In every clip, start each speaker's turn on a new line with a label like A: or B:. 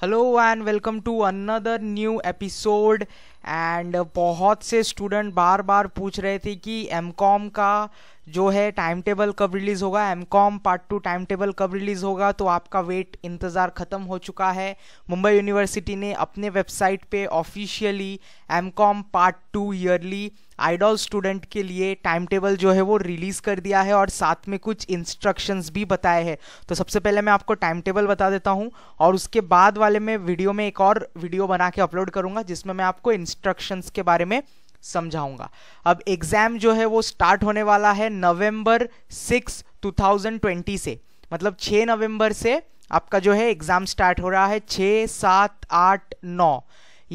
A: Hello and welcome to another new episode and uh, बहुत से student बार बार पूछ रहे थे कि एम कॉम का जो है टाइम टेबल कब रिलीज़ होगा M com part two time table कब रिलीज़ होगा तो आपका वेट इंतज़ार ख़त्म हो चुका है मुंबई यूनिवर्सिटी ने अपने वेबसाइट पे officially M com part two yearly IDOL student के लिए टाइम टेबल जो है वो रिलीज़ कर दिया है और साथ में कुछ इंस्ट्रक्शंस भी बताए हैं तो सबसे पहले मैं आपको टाइम टेबल बता देता हूँ और उसके बाद वाले में वीडियो में एक और वीडियो बना के अपलोड करूँगा जिसमें मैं आपको इंस्ट्रक्शंस के बारे में समझाऊंगा अब एग्जाम जो है वो स्टार्ट होने वाला है नवंबर 6 2020 से मतलब 6 नवंबर से आपका जो है एग्जाम स्टार्ट हो रहा है 6 सात आठ नौ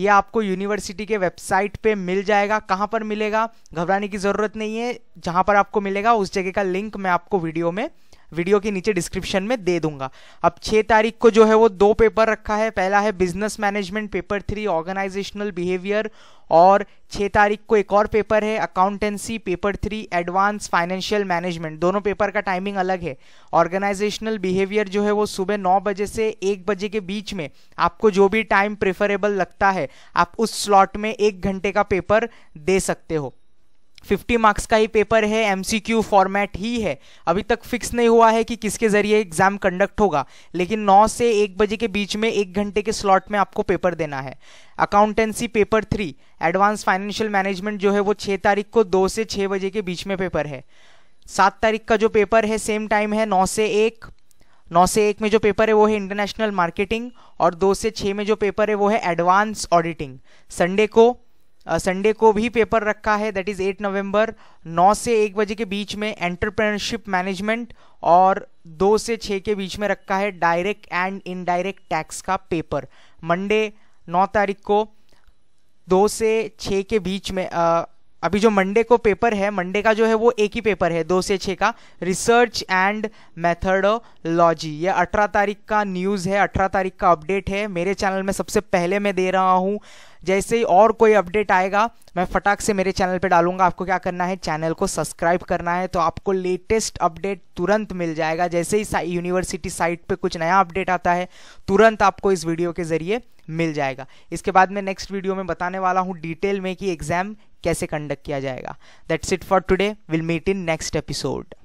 A: ये आपको यूनिवर्सिटी के वेबसाइट पे मिल जाएगा कहाँ पर मिलेगा घबराने की ज़रूरत नहीं है जहाँ पर आपको मिलेगा उस जगह का लिंक मैं आपको वीडियो में वीडियो के नीचे डिस्क्रिप्शन में दे दूंगा अब छह तारीख को जो है वो दो पेपर रखा है पहला है business management paper three organisational behaviour और छः तारीख को एक और पेपर है accountancy paper three advance financial management दोनों पेपर का टाइमिंग अलग है ऑर्गेनाइजेशनल बिहेवियर जो है वो सुबह नौ बजे से एक बजे के बीच में आपको जो भी टाइम प्रेफरेबल लगता है आप उस स्लॉट में एक घंटे का पेपर दे सकते हो 50 मार्क्स का ही पेपर है एम फॉर्मेट ही है अभी तक फिक्स नहीं हुआ है कि किसके ज़रिए एग्ज़ाम कंडक्ट होगा लेकिन नौ से एक बजे के बीच में एक घंटे के स्लॉट में आपको पेपर देना है accountancy paper three advance financial management जो है वो छः तारीख को दो से छः बजे के बीच में पेपर है सात तारीख का जो पेपर है सेम टाइम है नौ से एक नौ से एक में जो पेपर है वो है इंटरनेशनल मार्केटिंग और दो से छः में जो पेपर है वो है एडवांस ऑडिटिंग संडे को संडे को भी पेपर रखा है दैट इज़ 8 नवंबर 9 से 1 बजे के बीच में एंटरप्रेन्योरशिप मैनेजमेंट और 2 से 6 के बीच में रखा है डायरेक्ट एंड इनडायरेक्ट टैक्स का पेपर मंडे 9 तारीख को 2 से 6 के बीच में अभी जो मंडे को पेपर है मंडे का जो है वो एक ही पेपर है दो से छः का रिसर्च एंड मेथडोलॉजी ये अठारह तारीख का न्यूज़ है अठारह तारीख का अपडेट है मेरे चैनल में सबसे पहले मैं दे रहा हूँ जैसे ही और कोई अपडेट आएगा मैं फटाक से मेरे चैनल पे डालूंगा आपको क्या करना है चैनल को सब्सक्राइब करना है तो आपको लेटेस्ट अपडेट तुरंत मिल जाएगा जैसे ही यूनिवर्सिटी साइट पे कुछ नया अपडेट आता है तुरंत आपको इस वीडियो के ज़रिए मिल जाएगा इसके बाद मैं नेक्स्ट वीडियो में बताने वाला हूँ डिटेल में कि एग्ज़ाम कैसे कंडक्ट किया जाएगा that's it for today will meet in next episode